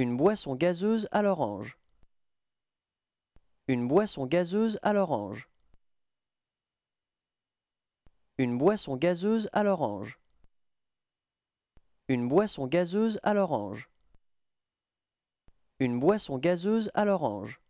Une boisson gazeuse à l'orange. Une boisson gazeuse à l'orange. Une boisson gazeuse à l'orange. Une boisson gazeuse à l'orange. Une boisson gazeuse à l'orange.